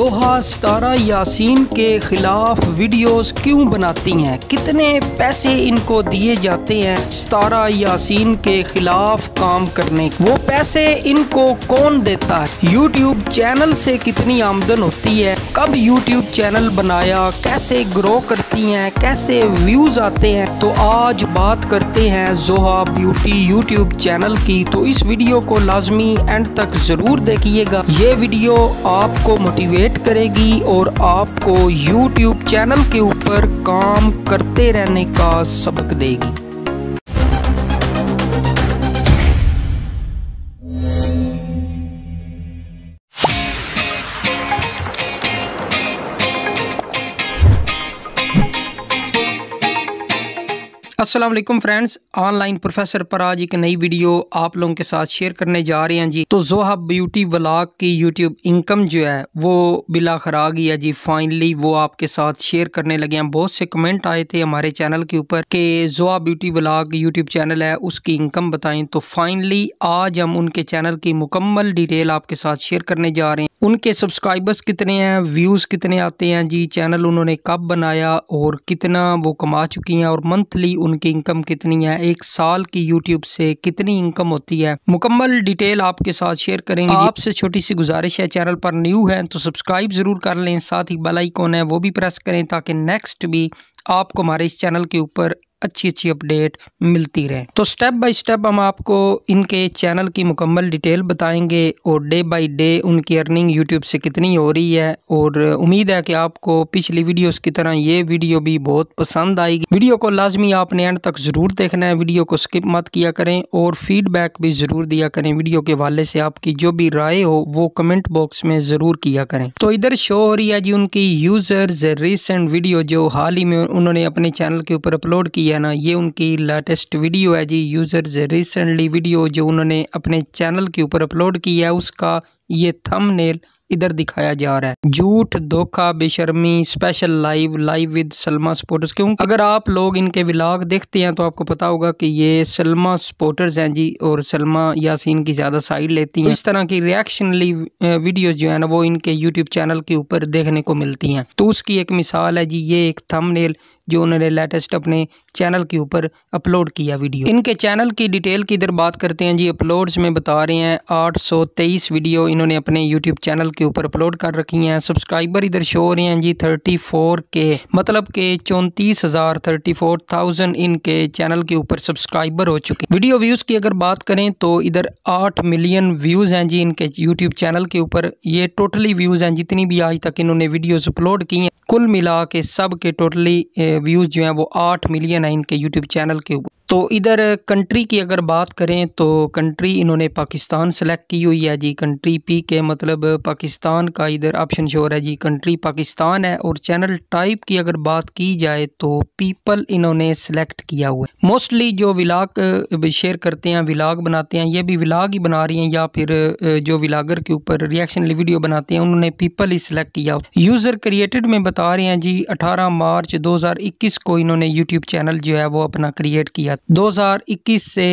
जोहा सतारा यासीन के खिलाफ वीडियोस क्यों बनाती हैं कितने पैसे इनको दिए जाते हैं सतारा यासीन के खिलाफ काम करने वो पैसे इनको कौन देता है यूट्यूब चैनल से कितनी आमदन होती है कब यूट्यूब चैनल बनाया कैसे ग्रो करती हैं कैसे व्यूज आते हैं तो आज बात करते हैं जोहा ब्यूटी यूट्यूब चैनल की तो इस वीडियो को लाजमी एंड तक जरूर देखिएगा ये वीडियो आपको मोटिवेट सेट करेगी और आपको YouTube चैनल के ऊपर काम करते रहने का सबक देगी असलम फ्रेंड्स ऑनलाइन प्रोफेसर पर आज एक नई वीडियो आप लोगों के साथ शेयर करने जा रहे हैं जी तो जोहा ब्यूटी व्लाग की यूट्यूब इनकम जो है वो बिला खरा गई है जी फाइनली वो आपके साथ शेयर करने लगे हैं बहुत से कमेंट आए थे हमारे चैनल के ऊपर कि जोहा ब्यूटी व्लाग यूट्यूब चैनल है उसकी इनकम बताएं तो फाइनली आज हम उनके चैनल की मुकम्मल डिटेल आपके साथ शेयर करने जा रहे हैं उनके सब्सक्राइबर्स कितने हैं व्यूज़ कितने आते हैं जी चैनल उन्होंने कब बनाया और कितना वो कमा चुकी हैं और मंथली उनकी इनकम कितनी है एक साल की यूट्यूब से कितनी इनकम होती है मुकम्मल डिटेल आपके साथ शेयर करेंगे आपसे छोटी सी गुजारिश है चैनल पर न्यू है तो सब्सक्राइब जरूर कर लें साथ ही बेल है वो भी प्रेस करें ताकि नेक्स्ट भी आपको हमारे इस चैनल के ऊपर अच्छी अच्छी अपडेट मिलती रहे तो स्टेप बाय स्टेप हम आपको इनके चैनल की मुकम्मल डिटेल बताएंगे और डे बाय डे उनकी अर्निंग यूट्यूब से कितनी हो रही है और उम्मीद है कि आपको पिछली वीडियोस की तरह ये वीडियो भी बहुत पसंद आएगी वीडियो को लाजमी आपने एंड तक ज़रूर देखना है वीडियो को स्किप मत किया करें और फीडबैक भी ज़रूर दिया करें वीडियो के हवाले से आपकी जो भी राय हो वो कमेंट बॉक्स में ज़रूर किया करें तो इधर शो हो रही है जी उनकी यूज़र्स रिसेंट वीडियो जो हाल ही में उन्होंने अपने चैनल के ऊपर अपलोड किया है ना ये उनकी लेटेस्ट वीडियो है जी यूज़र्स रिसेंटली वीडियो जो उन्होंने अपने चैनल के ऊपर अपलोड की है उसका ये थंबनेल इधर दिखाया जा रहा है झूठ धोखा बेशर्मी special live live with Salma supporters क्योंकि अगर आप लोग इनके विलाग देखते हैं तो आपको पता होगा कि ये सलमा सपोर्टर्स हैं जी और सलमा यासीन की ज़्यादा साइड लेती हैं इस तरह की रिएक्शनली वीडियो जो है ना वो इनके यूट्यूब चैनल के ऊपर देखने को मिलती हैं तो उसकी एक मिसाल है जी ये एक थम जो उन्होंने लेटेस्ट अपने चैनल के ऊपर अपलोड किया वीडियो इनके चैनल की डिटेल की इधर बात करते हैं जी अपलोड्स में बता रहे हैं आठ वीडियो इन इन्होंने अपने यूट्यूब चैनल के ऊपर अपलोड कर रखी हैं सब्सक्राइबर इधर शो हो रहे हैं जी थर्टी फोर के मतलब के चौंतीस हज़ार थर्टी फोर थाउजेंड इनके चैनल के ऊपर सब्सक्राइबर हो चुके वीडियो व्यूज़ की अगर बात करें तो इधर आठ मिलियन व्यूज़ हैं जी इनके यूट्यूब चैनल के ऊपर ये टोटली व्यूज़ हैं जितनी भी आज तक इन्होंने वीडियोज़ अपलोड की हैं कुल मिला के सब के टोटली व्यूज़ जो हैं वो आठ मिलियन हैं इनके यूट्यूब चैनल के ऊपर तो इधर कंट्री की अगर बात करें तो कंट्री इन्होंने पाकिस्तान सेलेक्ट की हुई है जी कंट्री पी के मतलब पाकिस्तान का इधर ऑप्शन शोर है जी कंट्री पाकिस्तान है और चैनल टाइप की अगर बात की जाए तो पीपल इन्होंने सेलेक्ट किया हुआ है मोस्टली जो विलाग शेयर करते हैं विलाग बनाते हैं ये भी विलाग ही बना रही हैं या फिर जो विलागर के ऊपर रिएक्शन वीडियो बनाते हैं उन्होंने पीपल ही सिलेक्ट किया यूज़र क्रिएटेड में बता बता रहे हैं जी 18 मार्च 2021 को इन्होंने यूट्यूब चैनल जो है वो अपना क्रिएट किया 2021 से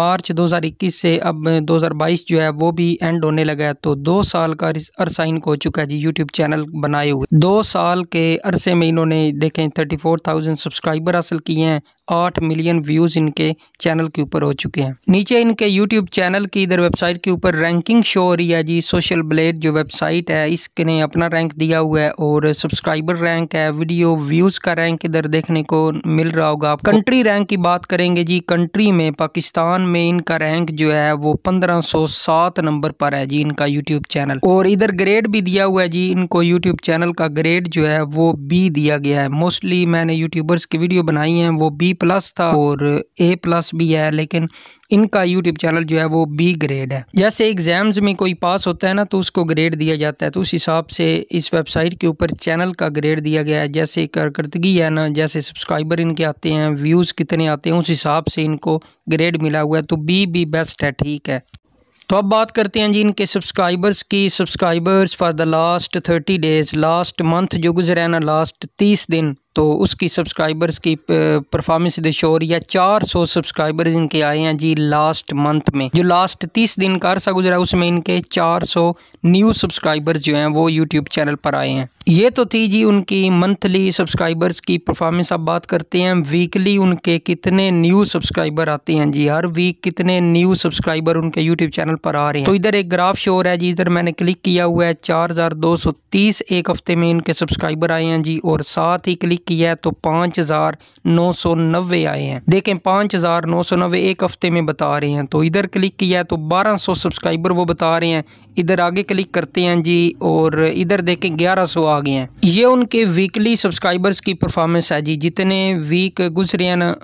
मार्च 2021 से अब 2022 जो है वो भी एंड होने लगा है तो दो साल का अरसा इनको हो चुका है जी यूट्यूब चैनल बनाए हुए दो साल के अरसे में इन्होंने देखें थर्टी सब्सक्राइबर हासिल किए हैं आठ मिलियन व्यूज़ इनके चैनल के ऊपर हो चुके हैं नीचे इनके यूट्यूब चैनल की इधर वेबसाइट के ऊपर रैंकिंग शो हो रही है जी सोशल ब्लेड जो वेबसाइट है ने अपना रैंक दिया हुआ है और सब्सक्राइबर सब्सक्राइबर रैंक है वीडियो व्यूज़ का रैंक इधर देखने को मिल रहा होगा कंट्री रैंक की बात करेंगे जी कंट्री में पाकिस्तान में इनका रैंक जो है वो 1507 नंबर पर है जी इनका यूट्यूब चैनल और इधर ग्रेड भी दिया हुआ है जी इनको यूट्यूब चैनल का ग्रेड जो है वो बी दिया गया है मोस्टली मैंने यूट्यूबर्स की वीडियो बनाई है वो बी प्लस था और ए प्लस भी है लेकिन इनका यूट्यूब चैनल जो है वो बी ग्रेड है जैसे एग्जाम्स में कोई पास होता है ना तो उसको ग्रेड दिया जाता है तो उस हिसाब से इस वेबसाइट के ऊपर चैनल का ग्रेड दिया गया है जैसे कारकर्दगी है ना जैसे सब्सक्राइबर इनके आते हैं व्यूज़ कितने आते हैं उस हिसाब से इनको ग्रेड मिला हुआ है तो बी भी बेस्ट है ठीक है तो अब बात करते हैं जी इनके सब्सक्राइबर्स की subscribers for the last thirty days last month जो गुजरा है ना लास्ट तीस दिन तो उसकी सब्सक्राइबर्स की परफॉर्मेंस शोर या 400 सब्सक्राइबर्स इनके आए हैं जी लास्ट मंथ में जो लास्ट 30 दिन का अरसा गुजरा उसमें इनके 400 न्यू सब्सक्राइबर्स जो हैं वो यूट्यूब चैनल पर आए हैं ये तो थी जी उनकी मंथली सब्सक्राइबर्स की परफॉर्मेंस आप बात करते हैं वीकली उनके कितने न्यू सब्सक्राइबर आते हैं जी हर वीक कितने न्यू सब्सक्राइबर उनके यूट्यूब चैनल पर आ रहे हैं तो इधर एक ग्राफ शो रहा है जी इधर मैंने क्लिक किया हुआ है 4230 एक हफ्ते में इनके सब्सक्राइबर आए हैं जी और साथ ही क्लिक है तो पाँच हज़ार नौ सौ नब्बे आए हैं देखें पाँच हज़ार नौ सौ नब्बे एक हफ्ते में बता रहे हैं तो इधर क्लिक किया है तो बारह सौ सब्सक्राइबर वो बता रहे हैं इधर आगे क्लिक करते हैं जी और इधर देखें ग्यारह सौ आ गए हैं ये उनके वीकली सब्सक्राइबर्स की परफॉर्मेंस है जी जितने वीक गुजरे हैं ना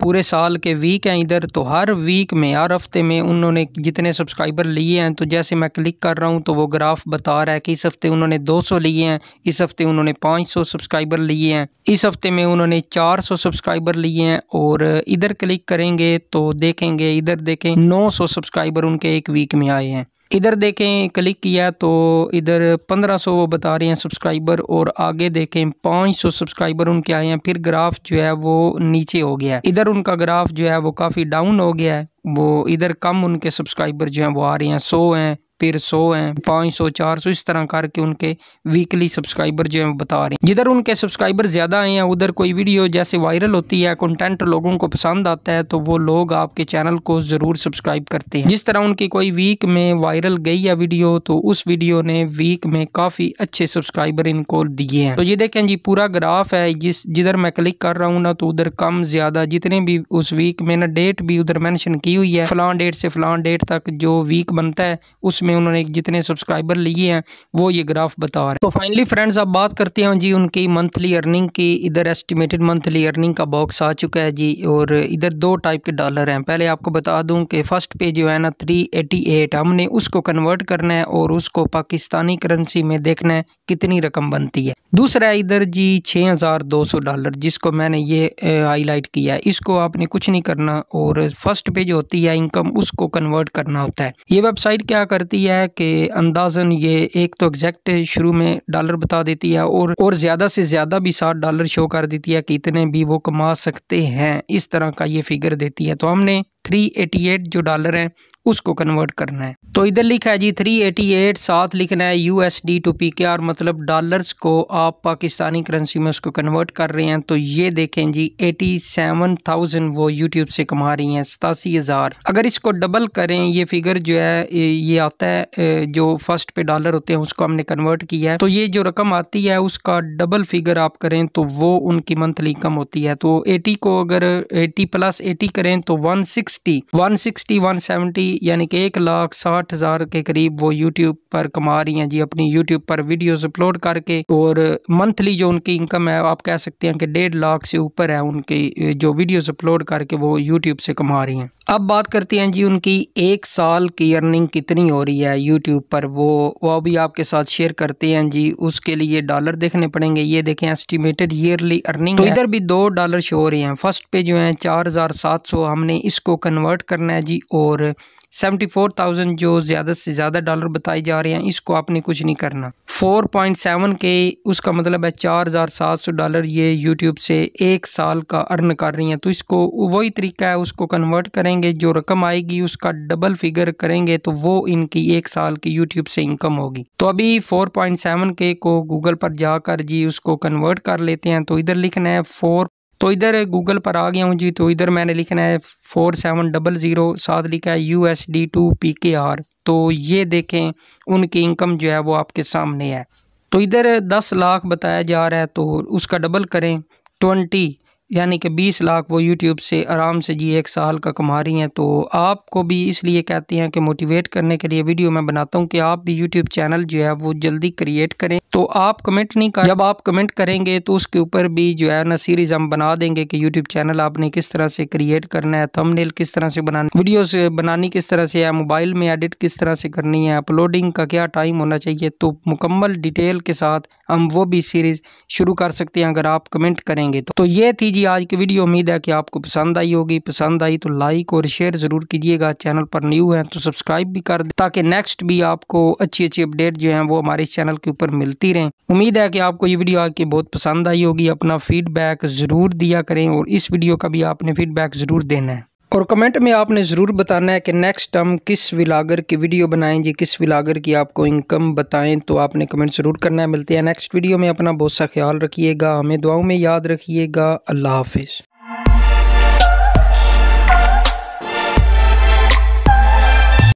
पूरे साल के वीक हैं इधर तो हर वीक में हर हफ्ते में उन्होंने जितने सब्सक्राइबर लिए हैं तो जैसे मैं क्लिक कर रहा हूँ तो वो ग्राफ बता रहा है कि इस हफ्ते उन्होंने सौ लिए हैं इस हफ्ते उन्होंने सौ सब्सक्राइबर लिए हैं इस हफ्ते में उन्होंने 400 सब्सक्राइबर लिए हैं और इधर क्लिक करेंगे तो देखेंगे इधर देखें 900 सब्सक्राइबर उनके एक वीक में आए हैं इधर देखें क्लिक किया तो इधर 1500 वो बता रहे हैं सब्सक्राइबर और आगे देखें 500 सब्सक्राइबर उनके आए हैं फिर ग्राफ जो है वो नीचे हो गया है इधर उनका ग्राफ जो है वो काफ़ी डाउन हो गया है वो इधर कम उनके सब्सक्राइबर जो हैं वो आ रहे हैं सौ हैं फिर सौ हैं पाँच सौ चार सौ इस तरह करके उनके वीकली सब्सक्राइबर जो है बता रहे हैं जिधर उनके सब्सक्राइबर ज़्यादा आए हैं उधर कोई वीडियो जैसे वायरल होती है कंटेंट लोगों को पसंद आता है तो वो लोग आपके चैनल को ज़रूर सब्सक्राइब करते हैं जिस तरह उनकी कोई वीक में वायरल गई है वीडियो तो उस वीडियो ने वीक में काफ़ी अच्छे सब्सक्राइबर इनको दिए हैं तो ये देखें जी पूरा ग्राफ है जिस जिधर मैं क्लिक कर रहा हूँ ना तो उधर कम ज़्यादा जितने भी उस वीक में ना डेट भी उधर मैंशन की हुई है फलान डेट से फलान डेट तक जो वीक बनता है उसमें में उन्होंने जितने सब्सक्राइबर लिए हैं वो ये ग्राफ बता रहे तो फाइनली फ्रेंड्स अब बात करते हैं जी उनकी मंथली अर्निंग की इधर एस्टिमेटेड मंथली अर्निंग का बॉक्स आ चुका है जी और इधर दो टाइप के डॉलर हैं पहले आपको बता दूँ कि फ़र्स्ट पे जो है ना थ्री एटी एट हमने उसको कन्वर्ट करना है और उसको पाकिस्तानी करेंसी में देखना है कितनी रकम बनती है दूसरा इधर जी छः हज़ार दो सौ डॉलर जिसको मैंने ये हाईलाइट किया है इसको आपने कुछ नहीं करना और फर्स्ट पे जो होती है इनकम उसको कन्वर्ट करना होता है ये वेबसाइट क्या करती करती है कि अंदाजन ये एक तो एग्जैक्ट शुरू में डॉलर बता देती है और और ज़्यादा से ज़्यादा भी सात डॉलर शो कर देती है कि इतने भी वो कमा सकते हैं इस तरह का ये फिगर देती है तो हमने 388 जो डॉलर हैं उसको कन्वर्ट करना है तो इधर लिखा है जी 388 साथ लिखना है U S D to P K R मतलब डॉलर्स को आप पाकिस्तानी करेंसी में उसको कन्वर्ट कर रहे हैं तो ये देखें जी 87,000 वो यूट्यूब से कमा रही हैं सतासी हज़ार अगर इसको डबल करें ये फिगर जो है ये आता है जो फर्स्ट पे डॉलर होते हैं उसको हमने कन्वर्ट किया है तो ये जो रकम आती है उसका डबल फिगर आप करें तो वो उनकी मंथली इनकम होती है तो एटी को अगर एटी प्लस एटी करें तो वन सिक्स 160 160 170 यानी कि एक लाख साठ हज़ार के करीब वो यूट्यूब पर कमा रही हैं जी अपनी यूट्यूब पर वीडियोस अपलोड करके और मंथली जो उनकी इनकम है आप कह सकते हैं कि डेढ़ लाख से ऊपर है उनकी जो वीडियोस अपलोड करके वो यूट्यूब से कमा रही हैं अब बात करते हैं जी उनकी एक साल की अर्निंग कितनी हो रही है यूट्यूब पर वो वो भी आपके साथ शेयर करते हैं जी उसके लिए डॉलर देखने पड़ेंगे ये देखें एस्टिमेटेड ईयरली अर्निंग तो इधर भी दो डॉलर शो हो रहे हैं फर्स्ट पे जो है चार हज़ार सात सौ हमने इसको कन्वर्ट करना है जी और सेवेंटी फोर थाउजेंड जो ज़्यादा से ज़्यादा डॉलर बताए जा रहे हैं इसको आपने कुछ नहीं करना फोर पॉइंट सेवन के उसका मतलब है चार हज़ार सात सौ डॉलर ये यूट्यूब से एक साल का अर्न कर रही हैं तो इसको वही तरीका है उसको कन्वर्ट करेंगे जो रकम आएगी उसका डबल फिगर करेंगे तो वो इनकी एक साल की यूट्यूब से इनकम होगी तो अभी फोर पॉइंट सेवन के को गूगल पर जाकर जी उसको कन्वर्ट कर लेते हैं तो इधर लिखना है फोर तो इधर गूगल पर आ गया हूँ जी तो इधर मैंने लिखना है फोर सेवन डबल ज़ीरो साथ लिखा है U S D to P K R तो ये देखें उनकी इनकम जो है वो आपके सामने है तो इधर दस लाख बताया जा रहा है तो उसका डबल करें ट्वेंटी यानी कि 20 लाख वो यूट्यूब से आराम से जी एक साल का कमा रही हैं तो आपको भी इसलिए कहती हैं कि मोटिवेट करने के लिए वीडियो मैं बनाता हूँ कि आप भी यूट्यूब चैनल जो है वो जल्दी क्रिएट करें तो आप कमेंट नहीं कर जब आप कमेंट करेंगे तो उसके ऊपर भी जो है ना सीरीज़ हम बना देंगे कि यूट्यूब चैनल आपने किस तरह से क्रिएट करना है थंबनेल किस तरह से बनाना वीडियोज बनानी किस तरह से है मोबाइल में एडिट किस तरह से करनी है अपलोडिंग का क्या टाइम होना चाहिए तो मुकम्मल डिटेल के साथ हम वो भी सीरीज़ शुरू कर सकते हैं अगर आप कमेंट करेंगे तो।, तो ये थी जी आज की वीडियो उम्मीद है कि आपको पसंद आई होगी पसंद आई तो लाइक और शेयर ज़रूर कीजिएगा चैनल पर न्यू है तो सब्सक्राइब भी कर दे ताकि नेक्स्ट भी आपको अच्छी अच्छी अपडेट जो है वो हमारे चैनल के ऊपर मिलती रहे उम्मीद है कि आपको ये वीडियो आज की बहुत पसंद आई होगी अपना फीडबैक ज़रूर दिया करें और इस वीडियो का भी आपने फीडबैक ज़रूर देना है और कमेंट में आपने ज़रूर बताना है कि नेक्स्ट हम किस विलागर की वीडियो बनाएं जी किस विलागर की आपको इनकम बताएं तो आपने कमेंट ज़रूर करना है मिलते हैं नेक्स्ट वीडियो में अपना बहुत सा ख्याल रखिएगा हमें दुआओं में याद रखिएगा अल्लाह हाफिज़